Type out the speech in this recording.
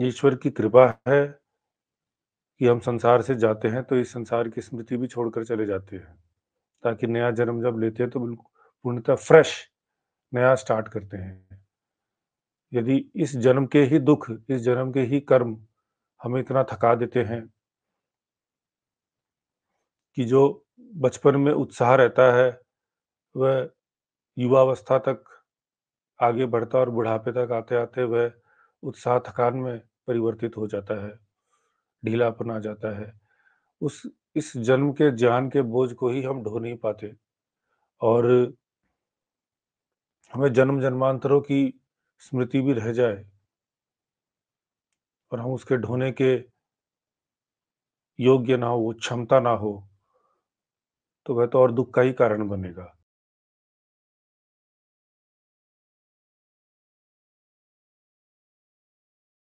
ईश्वर की कृपा है कि हम संसार से जाते हैं तो इस संसार की स्मृति भी छोड़कर चले जाते हैं ताकि नया जन्म जब लेते हैं तो बिल्कुल पूर्णतः फ्रेश नया स्टार्ट करते हैं यदि इस जन्म के ही दुख इस जन्म के ही कर्म हमें इतना थका देते हैं कि जो बचपन में उत्साह रहता है वह युवावस्था तक आगे बढ़ता और बुढ़ापे तक आते आते वह उत्साह थकान में परिवर्तित हो जाता है ढीलापन आ जाता है उस इस जन्म के जान के बोझ को ही हम ढो नहीं पाते और हमें जन्म जन्मांतरों की स्मृति भी रह जाए और हम उसके ढोने के योग्य ना हो वो क्षमता ना हो तो वह तो और दुख का ही कारण बनेगा